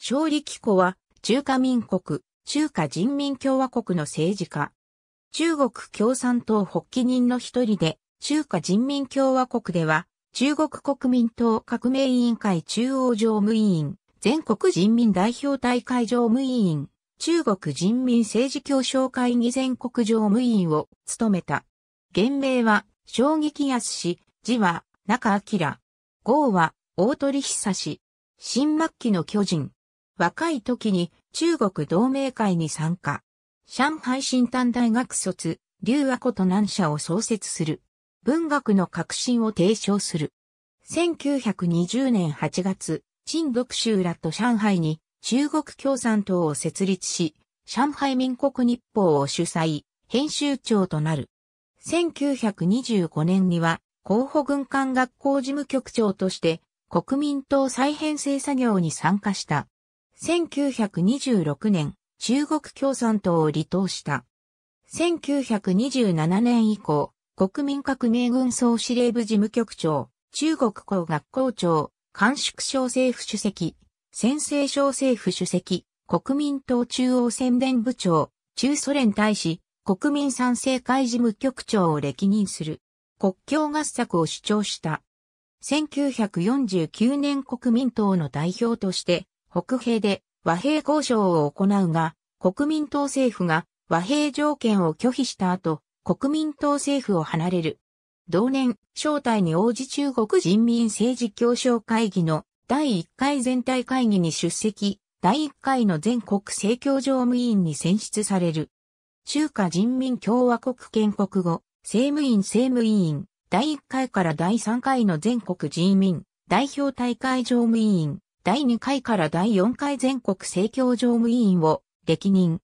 勝利機構は、中華民国、中華人民共和国の政治家。中国共産党発起人の一人で、中華人民共和国では、中国国民党革命委員会中央常務委員、全国人民代表大会常務委員、中国人民政治協商会議全国常務委員を務めた。原名は、将撃安氏、字は、中明。号は、大鳥久氏。新末期の巨人、若い時に中国同盟会に参加。上海新丹大学卒、劉和子と南社を創設する。文学の革新を提唱する。1920年8月、陳独州らと上海に中国共産党を設立し、上海民国日報を主催、編集長となる。1925年には、候補軍艦学校事務局長として、国民党再編成作業に参加した。1926年、中国共産党を離党した。1927年以降、国民革命軍総司令部事務局長、中国工学校長、官宿省政府主席、先制省政府主席、国民党中央宣伝部長、中ソ連大使、国民賛成会事務局長を歴任する。国境合作を主張した。1949年国民党の代表として北平で和平交渉を行うが、国民党政府が和平条件を拒否した後、国民党政府を離れる。同年、招待に応じ中国人民政治協商会議の第1回全体会議に出席、第1回の全国政教常務委員に選出される。中華人民共和国建国後、政務院政務委員、第1回から第3回の全国人民代表大会常務委員、第2回から第4回全国政教常務委員を歴任。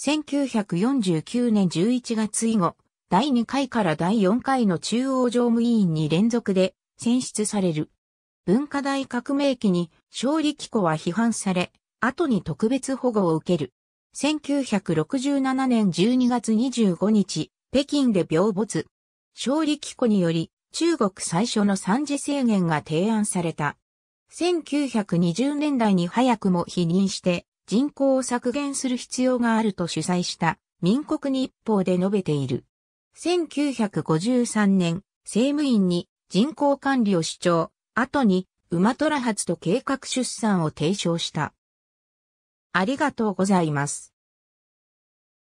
1949年11月以後、第2回から第4回の中央常務委員に連続で選出される。文化大革命期に勝利機構は批判され、後に特別保護を受ける。1967年12月25日、北京で病没。勝利機構により、中国最初の三次制限が提案された。1920年代に早くも否認して人口を削減する必要があると主催した民国日報で述べている。1953年、政務院に人口管理を主張、後に馬虎発と計画出産を提唱した。ありがとうございます。